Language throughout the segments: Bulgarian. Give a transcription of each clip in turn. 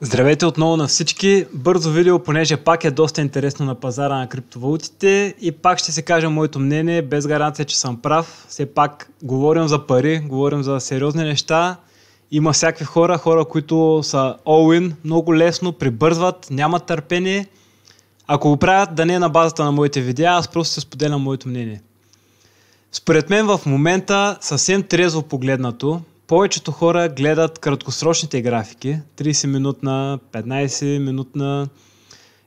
Здравейте отново на всички. Бързо видео, понеже пак е доста интересно на пазара на криптовалутите и пак ще се кажа моето мнение, без гаранция, че съм прав. Все пак говорим за пари, говорим за сериозни неща. Има всякакви хора, хора, които са all-in, много лесно, прибързват, нямат търпение. Ако го правят, да не е на базата на моите видеа, аз просто се споделям моето мнение. Според мен в момента, съвсем трезво погледнато, повечето хора гледат краткосрочните графики, 30 минутна, 15 минутна,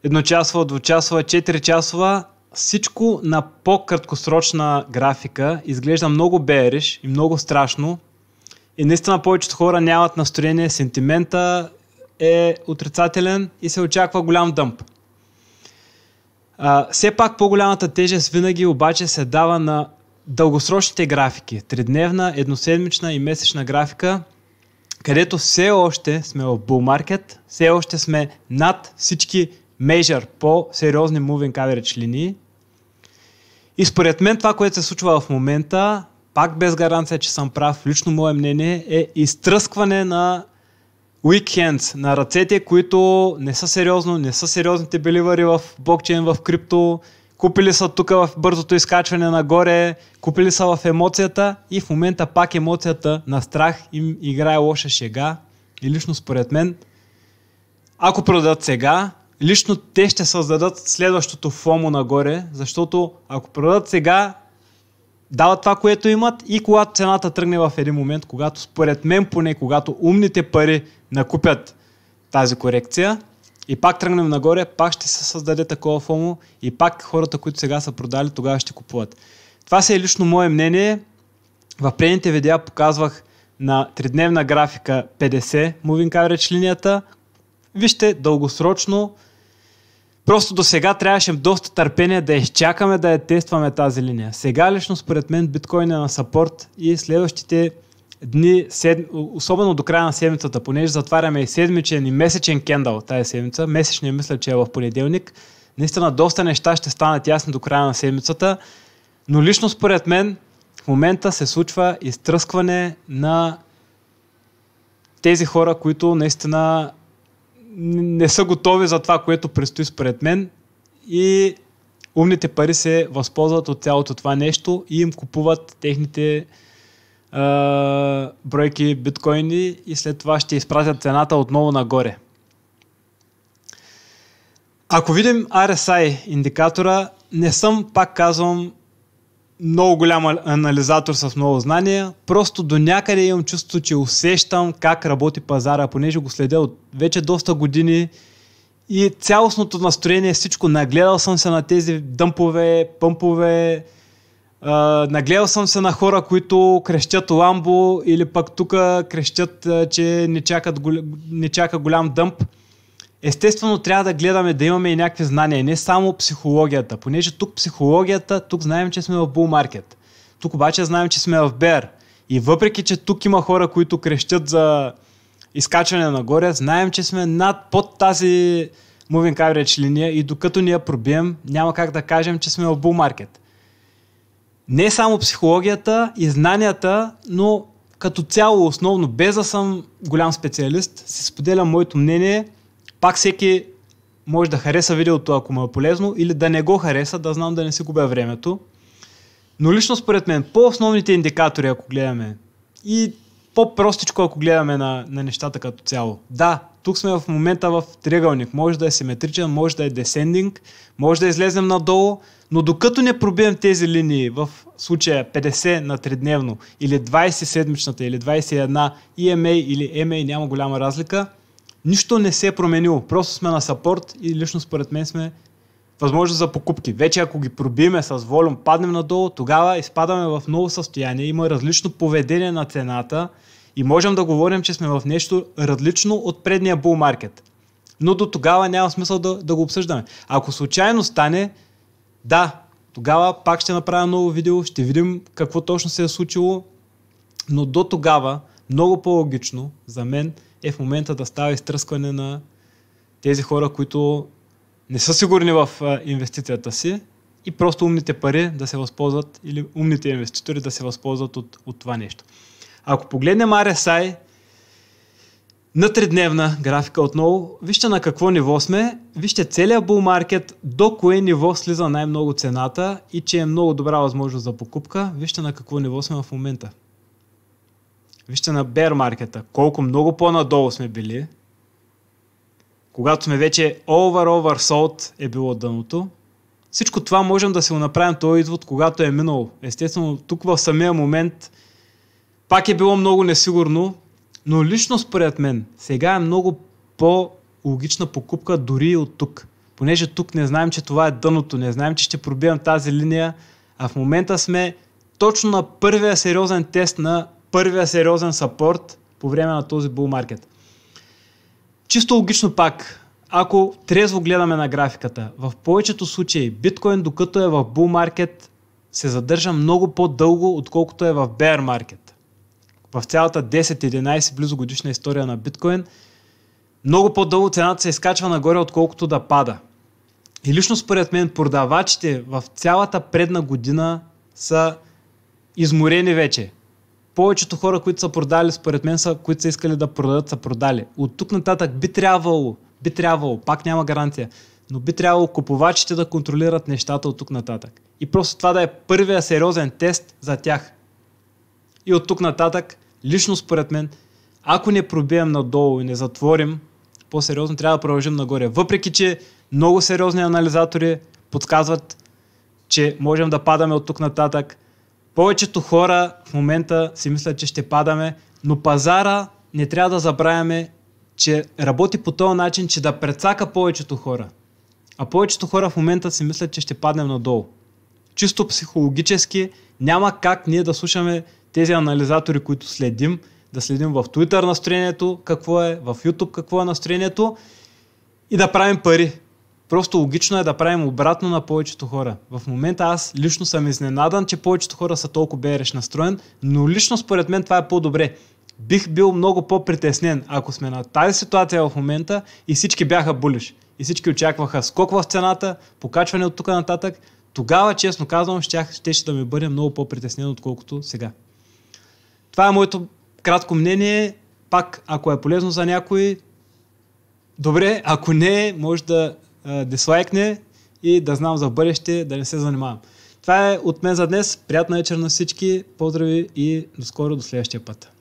едночасова, двучасова, 4 часова, всичко на по-краткосрочна графика изглежда много бериш и много страшно. И наистина повечето хора нямат настроение, сентимента е отрицателен и се очаква голям дъмп. А, все пак по-голямата тежест винаги обаче се дава на дългосрочните графики. Тридневна, едноседмична и месечна графика, където все още сме в bull market, все още сме над всички measure по-сериозни moving average линии. И според мен това, което се случва в момента, пак без гаранция, че съм прав, лично мое мнение е изтръскване на weekends на ръцете, които не са сериозно, не са сериозните беливари в блокчейн, в крипто, купили са тук в бързото изкачване нагоре, купили са в емоцията и в момента пак емоцията на страх им играе лоша шега. И лично според мен, ако продадат сега, лично те ще създадат следващото фомо нагоре, защото ако продадат сега, дават това, което имат и когато цената тръгне в един момент, когато според мен поне, когато умните пари накупят тази корекция, и пак тръгнем нагоре, пак ще се създаде такова фомо и пак хората, които сега са продали, тогава ще купуват. Това си е лично мое мнение. В предните видеа показвах на тридневна графика 50 Moving Average линията. Вижте, дългосрочно, просто до сега трябваше доста търпение да изчакаме да я тестваме тази линия. Сега лично според мен биткоин е на сапорт и следващите дни, сед... особено до края на седмицата, понеже затваряме и седмичен и месечен кендал тази седмица. Месечния мисля, че е в понеделник. Наистина доста неща ще станат ясни до края на седмицата. Но лично според мен в момента се случва изтръскване на тези хора, които наистина не са готови за това, което предстои според мен и умните пари се възползват от цялото това нещо и им купуват техните бройки биткоини и след това ще изпратят цената отново нагоре. Ако видим RSI индикатора, не съм, пак казвам, много голям анализатор с много знания. Просто до някъде имам чувство, че усещам как работи пазара, понеже го следя от вече доста години и цялостното настроение, всичко, нагледал съм се на тези дъмпове, пъмпове, а, нагледал съм се на хора, които крещят ламбо или пък тук крещят, че не, чакат, не чака голям дъмп. Естествено, трябва да гледаме да имаме и някакви знания, не само психологията, понеже тук психологията, тук знаем, че сме в булмаркет. Тук обаче знаем, че сме в Бер. И въпреки, че тук има хора, които крещят за изкачване нагоре, знаем, че сме над, под тази moving average линия и докато ни я пробием, няма как да кажем, че сме в булмаркет не само психологията и знанията, но като цяло основно, без да съм голям специалист, си споделям моето мнение. Пак всеки може да хареса видеото, ако му е полезно, или да не го хареса, да знам да не си губя времето. Но лично според мен, по-основните индикатори, ако гледаме, и по-простичко, ако гледаме на, на нещата като цяло. Да, тук сме в момента в триъгълник. Може да е симетричен, може да е десендинг, може да излезем надолу, но докато не пробием тези линии, в случая 50 на 3-дневно или 20 седмичната или 21 EMA или EMA няма голяма разлика, нищо не се е променило. Просто сме на сапорт и лично според мен сме възможност за покупки. Вече ако ги пробиме с волюм, паднем надолу, тогава изпадаме в ново състояние. Има различно поведение на цената и можем да говорим, че сме в нещо различно от предния bull market. Но до тогава няма смисъл да, да го обсъждаме. Ако случайно стане, да, тогава пак ще направя ново видео, ще видим какво точно се е случило, но до тогава много по-логично за мен е в момента да става изтръскване на тези хора, които не са сигурни в инвестицията си и просто умните пари да се възползват или умните инвеститори да се възползват от, от това нещо. Ако погледнем RSI на тридневна графика отново, вижте на какво ниво сме, вижте целият bull market, до кое ниво слиза най-много цената и че е много добра възможност за покупка, вижте на какво ниво сме в момента. Вижте на bear market, колко много по-надолу сме били, когато сме вече over over sold е било дъното. Всичко това можем да си го направим този извод, когато е минало. Естествено, тук в самия момент пак е било много несигурно, но лично според мен сега е много по-логична покупка дори и от тук. Понеже тук не знаем, че това е дъното, не знаем, че ще пробием тази линия, а в момента сме точно на първия сериозен тест на първия сериозен сапорт по време на този bull market. Чисто логично пак, ако трезво гледаме на графиката, в повечето случаи биткоин докато е в bull market се задържа много по-дълго, отколкото е в bear market в цялата 10-11 близо годишна история на биткоин, много по-дълго цената се изкачва нагоре, отколкото да пада. И лично според мен продавачите в цялата предна година са изморени вече. Повечето хора, които са продали, според мен, са, които са искали да продадат, са продали. От тук нататък би трябвало, би трябвало, пак няма гаранция, но би трябвало купувачите да контролират нещата от тук нататък. И просто това да е първия сериозен тест за тях – и от тук нататък, лично според мен, ако не пробием надолу и не затворим, по-сериозно трябва да продължим нагоре. Въпреки, че много сериозни анализатори подсказват, че можем да падаме от тук нататък. Повечето хора в момента си мислят, че ще падаме, но пазара не трябва да забравяме, че работи по този начин, че да прецака повечето хора. А повечето хора в момента си мислят, че ще паднем надолу. Чисто психологически няма как ние да слушаме тези анализатори, които следим, да следим в Twitter настроението, какво е, в YouTube какво е настроението и да правим пари. Просто логично е да правим обратно на повечето хора. В момента аз лично съм изненадан, че повечето хора са толкова береш настроен, но лично според мен това е по-добре. Бих бил много по-притеснен, ако сме на тази ситуация в момента и всички бяха булиш. И всички очакваха скок в цената, покачване от тук нататък. Тогава, честно казвам, ще, ще да ми бъде много по-притеснен, отколкото сега. Това е моето кратко мнение. Пак, ако е полезно за някой, добре, ако не, може да а, дислайкне и да знам за бъдеще да не се занимавам. Това е от мен за днес. Приятна вечер на всички. Поздрави и до скоро, до следващия път.